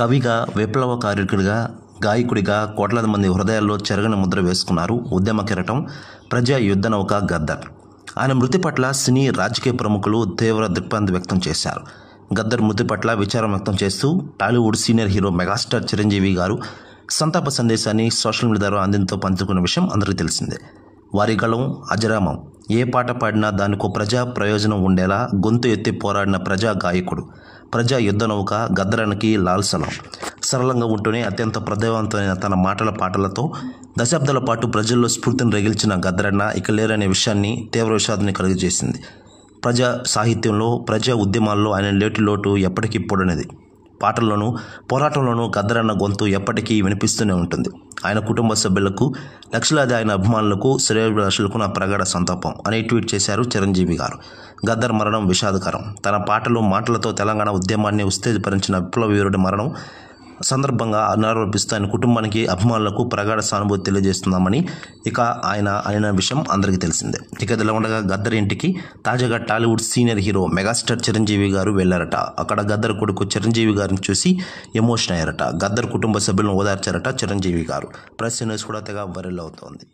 కవిగా విప్లవ కార్యకుడిగా గాయకుడిగా కోట్లాది మంది హృదయాల్లో చెరగని ముద్ర వేసుకున్నారు ఉద్యమ కిరటం ప్రజా యుద్ధ నౌక గద్దర్ ఆయన మృతి పట్ల సినీ రాజకీయ ప్రముఖులు తీవ్ర దిగ్భ్రాంతి వ్యక్తం చేశారు గద్దర్ మృతి పట్ల విచారం వ్యక్తం చేస్తూ Tollywood senior hero megastar Chiranjeevi గారు సంతాప సందేశాన్ని సోషల్ మీడియా ద్వారా అందింతో పంచుకున్న విషయం అందరికీ తెలిసిందే వారి గళం అజరామం ఏ పాట పాడినా దానికో ప్రజా ప్రయోజనం ఉండేలా గొంతు ఎత్తి పోరాడిన ప్రజా గాయకుడు ప్రజా యుద్ధ నౌక గద్దరానికి లాల్సనం సరళంగా ఉంటూనే అత్యంత ప్రదేవంతమైన తన మాటల పాటలతో దశాబ్దాల పాటు ప్రజల్లో స్ఫూర్తిని రగిల్చిన గద్దరన్న ఇక లేరనే విషయాన్ని తీవ్ర విషాదాన్ని కలుగజేసింది ప్రజా సాహిత్యంలో ప్రజా ఉద్యమాల్లో ఆయన లేటు లోటు ఎప్పటికీ పొడనిది పాటల్లోనూ పోరాటంలోనూ గద్దరన్న గొంతు ఎప్పటికీ వినిపిస్తూనే ఉంటుంది ఆయన కుటుంబ సభ్యులకు లక్షలాది ఆయన అభిమానులకు శ్రేయభిలాషులకు నా ప్రగాఢ సంతాపం అని ట్వీట్ చేశారు చిరంజీవి గారు గద్దర్ మరణం విషాదకరం తన పాటలు మాటలతో తెలంగాణ ఉద్యమాన్ని ఉత్తేజపరించిన విప్లవ వీరుడి మరణం సందర్భంగా అనారోపిస్తూ ఆయన కుటుంబానికి అభిమానులకు ప్రగాఢ సానుభూతి తెలియజేస్తున్నామని ఇక ఆయన అనే విషయం అందరికీ తెలిసిందే ఇక ఇదిలా ఉండగా గద్దర్ ఇంటికి తాజాగా Tollywood senior hero megastar Chiranjeevi గారు వెళ్ళారట అక్కడ గద్దర్ కొడుకు చిరంజీవి గారిని చూసి ఎమోషన్ అయ్యారట గద్దర్ కుటుంబ సభ్యులను ఓదార్చారట చిరంజీవి గారు ప్రెస్ న్యూస్ కూడా తెగ వైరల్ అవుతోంది